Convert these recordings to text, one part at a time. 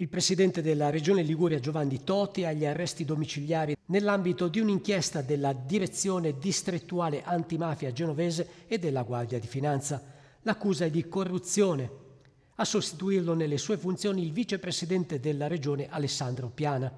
Il presidente della Regione Liguria Giovanni Toti agli arresti domiciliari nell'ambito di un'inchiesta della Direzione Distrettuale Antimafia Genovese e della Guardia di Finanza. L'accusa è di corruzione. A sostituirlo nelle sue funzioni il vicepresidente della Regione Alessandro Piana.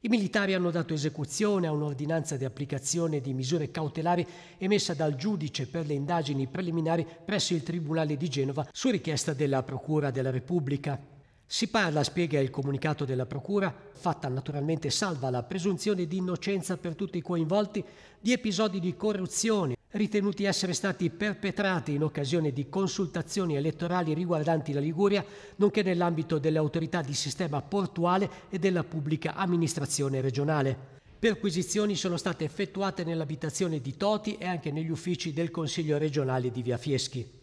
I militari hanno dato esecuzione a un'ordinanza di applicazione di misure cautelari emessa dal giudice per le indagini preliminari presso il Tribunale di Genova su richiesta della Procura della Repubblica. Si parla, spiega il comunicato della Procura, fatta naturalmente salva la presunzione di innocenza per tutti i coinvolti, di episodi di corruzione ritenuti essere stati perpetrati in occasione di consultazioni elettorali riguardanti la Liguria, nonché nell'ambito delle autorità di sistema portuale e della pubblica amministrazione regionale. Perquisizioni sono state effettuate nell'abitazione di Toti e anche negli uffici del Consiglio regionale di Via Fieschi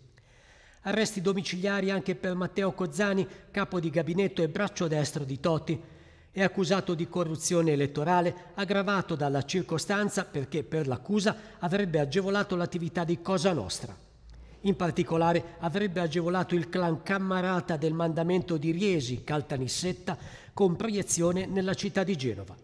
arresti domiciliari anche per Matteo Cozzani, capo di gabinetto e braccio destro di Totti. È accusato di corruzione elettorale, aggravato dalla circostanza perché per l'accusa avrebbe agevolato l'attività di Cosa Nostra. In particolare avrebbe agevolato il clan Cammarata del mandamento di Riesi, Caltanissetta, con proiezione nella città di Genova.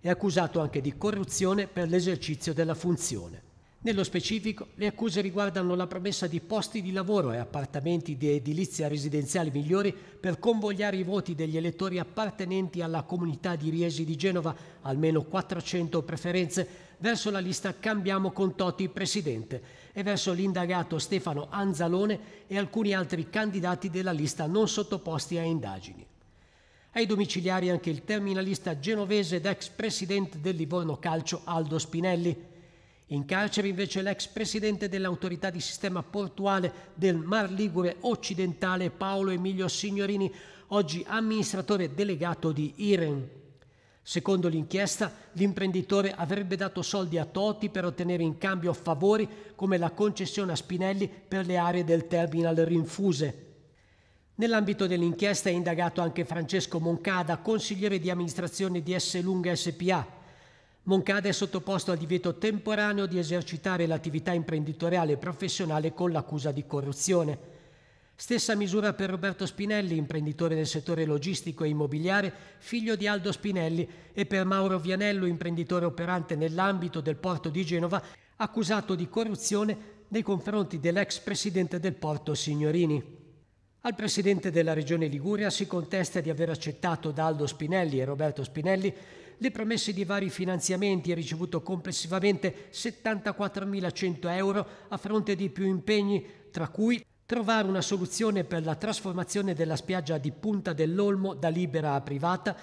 È accusato anche di corruzione per l'esercizio della funzione. Nello specifico, le accuse riguardano la promessa di posti di lavoro e appartamenti di edilizia residenziale migliori per convogliare i voti degli elettori appartenenti alla comunità di Riesi di Genova, almeno 400 preferenze, verso la lista Cambiamo con Totti Presidente e verso l'indagato Stefano Anzalone e alcuni altri candidati della lista non sottoposti a indagini. Ai domiciliari anche il terminalista genovese ed ex presidente del Livorno Calcio Aldo Spinelli, in carcere invece l'ex presidente dell'autorità di sistema portuale del Mar Ligure occidentale Paolo Emilio Signorini, oggi amministratore delegato di Iren. Secondo l'inchiesta, l'imprenditore avrebbe dato soldi a Toti per ottenere in cambio favori come la concessione a Spinelli per le aree del terminal rinfuse. Nell'ambito dell'inchiesta è indagato anche Francesco Moncada, consigliere di amministrazione di S. Lunga SPA. Moncada è sottoposto al divieto temporaneo di esercitare l'attività imprenditoriale e professionale con l'accusa di corruzione. Stessa misura per Roberto Spinelli, imprenditore del settore logistico e immobiliare, figlio di Aldo Spinelli, e per Mauro Vianello, imprenditore operante nell'ambito del porto di Genova, accusato di corruzione nei confronti dell'ex presidente del porto Signorini. Al presidente della regione Liguria si contesta di aver accettato da Aldo Spinelli e Roberto Spinelli le promesse di vari finanziamenti e ricevuto complessivamente 74.100 euro a fronte di più impegni, tra cui trovare una soluzione per la trasformazione della spiaggia di Punta dell'Olmo da libera a privata,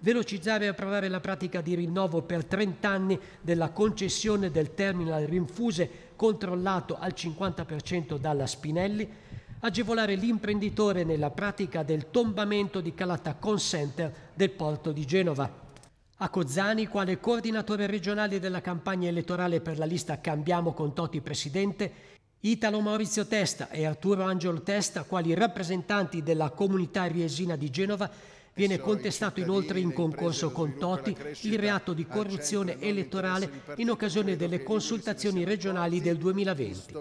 velocizzare e approvare la pratica di rinnovo per 30 anni della concessione del terminal rinfuse controllato al 50% dalla Spinelli, agevolare l'imprenditore nella pratica del tombamento di calata consenter del porto di Genova. A Cozzani, quale coordinatore regionale della campagna elettorale per la lista Cambiamo con Toti Presidente, Italo Maurizio Testa e Arturo Angelo Testa, quali rappresentanti della comunità riesina di Genova, Viene contestato inoltre in concorso con Toti il reato di corruzione elettorale in occasione delle consultazioni regionali del 2020.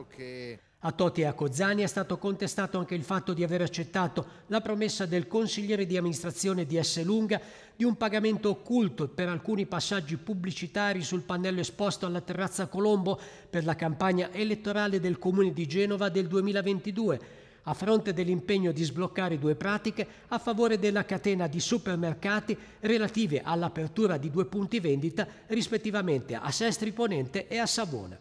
A Toti e a Cozzani è stato contestato anche il fatto di aver accettato la promessa del consigliere di amministrazione di S. Lunga di un pagamento occulto per alcuni passaggi pubblicitari sul pannello esposto alla terrazza Colombo per la campagna elettorale del Comune di Genova del 2022 a fronte dell'impegno di sbloccare due pratiche a favore della catena di supermercati relative all'apertura di due punti vendita rispettivamente a Sestri Ponente e a Savona.